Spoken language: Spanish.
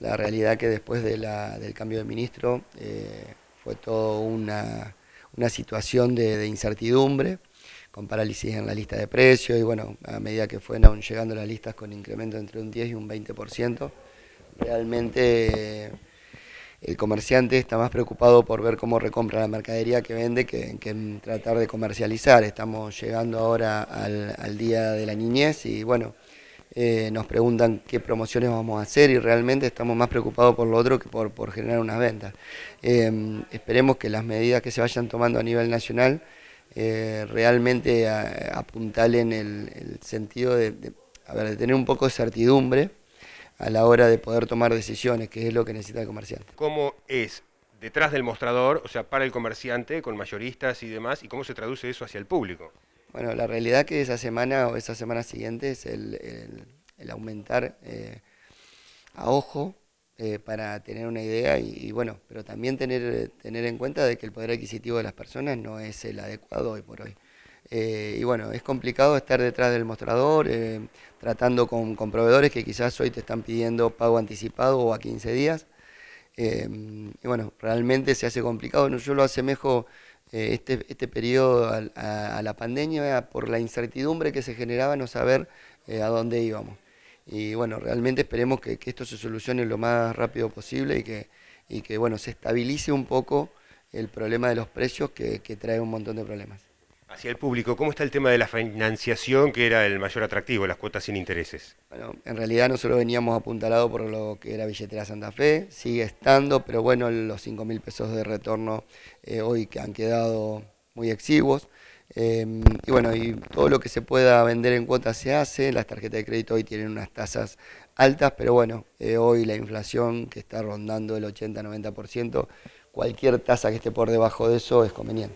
La realidad que después del cambio de ministro eh, fue toda una, situación de, incertidumbre, con parálisis en la lista de precios y bueno, a medida que fueron llegando las listas con incremento entre un 10 y un 20%, realmente eh, el comerciante está más preocupado por ver cómo recompra la mercadería que vende que, en tratar de comercializar. Estamos llegando ahora al, al día de la niñez y bueno, eh, nos preguntan qué promociones vamos a hacer y realmente estamos más preocupados por lo otro que por, generar unas ventas. Eh, esperemos que las medidas que se vayan tomando a nivel nacional eh, realmente apuntalen el, sentido de, de tener un poco de certidumbre a la hora de poder tomar decisiones, que es lo que necesita el comerciante. ¿Cómo es detrás del mostrador, o sea, para el comerciante, con mayoristas y demás, y cómo se traduce eso hacia el público? Bueno, la realidad que esa semana o esa semana siguiente es el, aumentar eh, a ojo eh, para tener una idea y, bueno, pero también tener, tener en cuenta de que el poder adquisitivo de las personas no es el adecuado hoy por hoy. Eh, y bueno, es complicado estar detrás del mostrador, tratando con, proveedores que quizás hoy te están pidiendo pago anticipado o a 15 días. y bueno, realmente se hace complicado. Yo lo asemejo eh, este, este periodo a, la pandemia por la incertidumbre que se generaba no saber eh, a dónde íbamos. Y bueno, realmente esperemos que, esto se solucione lo más rápido posible y que, que bueno, se estabilice un poco el problema de los precios que trae un montón de problemas hacia el público, ¿cómo está el tema de la financiación que era el mayor atractivo, las cuotas sin intereses? Bueno, en realidad nosotros veníamos apuntalado por lo que era Billetera Santa Fe, sigue estando, pero bueno, los 5 mil pesos de retorno eh, hoy que han quedado muy exiguos. Em, y bueno, y todo lo que se pueda vender en cuotas se hace, las tarjetas de crédito hoy tienen unas tasas altas, pero bueno, eh, hoy la inflación que está rondando el 80-90%, cualquier tasa que esté por debajo de eso es conveniente.